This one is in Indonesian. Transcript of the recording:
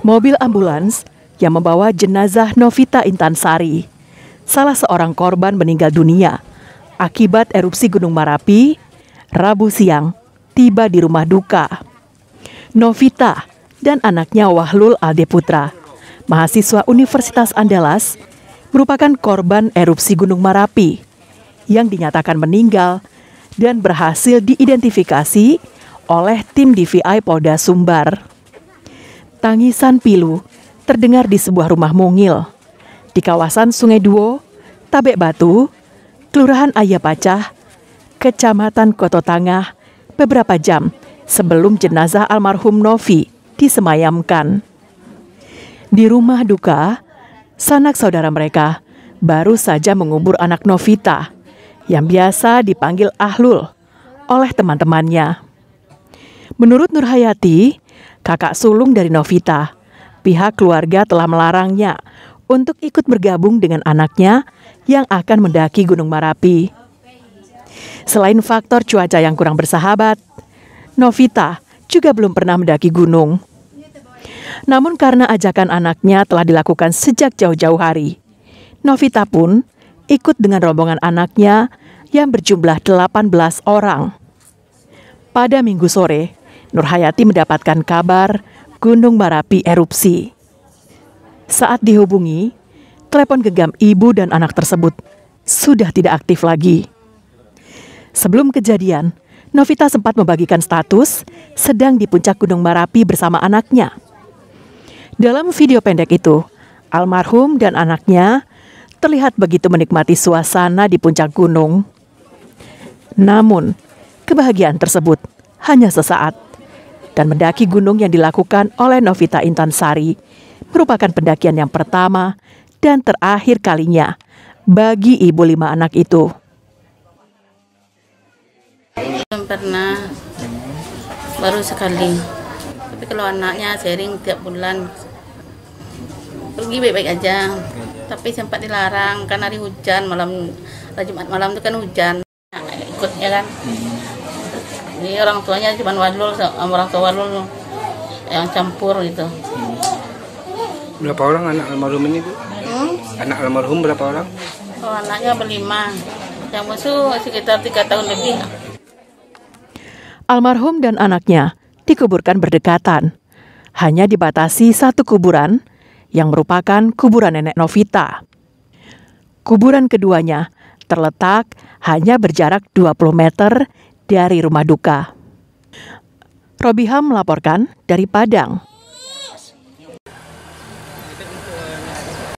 Mobil ambulans yang membawa jenazah Novita Intansari, salah seorang korban meninggal dunia akibat erupsi Gunung Marapi, Rabu siang tiba di rumah duka. Novita dan anaknya Wahlul Aldeputra, mahasiswa Universitas Andalas, merupakan korban erupsi Gunung Marapi yang dinyatakan meninggal dan berhasil diidentifikasi oleh tim DVI Polda Sumbar. Tangisan pilu terdengar di sebuah rumah mungil di kawasan Sungai Duo, Tabek Batu, Kelurahan Ayapacah, Kecamatan Koto Tangah, beberapa jam sebelum jenazah almarhum Novi disemayamkan. Di rumah duka, sanak saudara mereka baru saja mengubur anak Novita yang biasa dipanggil Ahlul oleh teman-temannya. Menurut Nurhayati, kakak sulung dari Novita. Pihak keluarga telah melarangnya untuk ikut bergabung dengan anaknya yang akan mendaki Gunung Marapi. Selain faktor cuaca yang kurang bersahabat, Novita juga belum pernah mendaki gunung. Namun karena ajakan anaknya telah dilakukan sejak jauh-jauh hari, Novita pun ikut dengan rombongan anaknya yang berjumlah 18 orang. Pada minggu sore, Nurhayati mendapatkan kabar Gunung Marapi erupsi. Saat dihubungi, telepon genggam ibu dan anak tersebut sudah tidak aktif lagi. Sebelum kejadian, Novita sempat membagikan status sedang di puncak Gunung Marapi bersama anaknya. Dalam video pendek itu, almarhum dan anaknya terlihat begitu menikmati suasana di puncak gunung. Namun, kebahagiaan tersebut hanya sesaat dan mendaki gunung yang dilakukan oleh Novita Intansari merupakan pendakian yang pertama dan terakhir kalinya bagi ibu lima anak itu. Belum pernah, baru sekali. Tapi kalau anaknya sering tiap bulan, pergi baik-baik aja. Tapi sempat dilarang karena hari hujan malam, Jumat malam itu kan hujan, ikut ya kan. Ini orang tuanya cuma wadul sama orang tua wadul yang campur gitu. Hmm. Berapa orang anak almarhum ini Bu? Hmm? Anak almarhum berapa orang? Oh, anaknya berlima. Yang musuh sekitar tiga tahun lebih. Almarhum dan anaknya dikuburkan berdekatan. Hanya dibatasi satu kuburan yang merupakan kuburan nenek Novita. Kuburan keduanya terletak hanya berjarak 20 meter dari rumah duka. Robiha melaporkan dari Padang.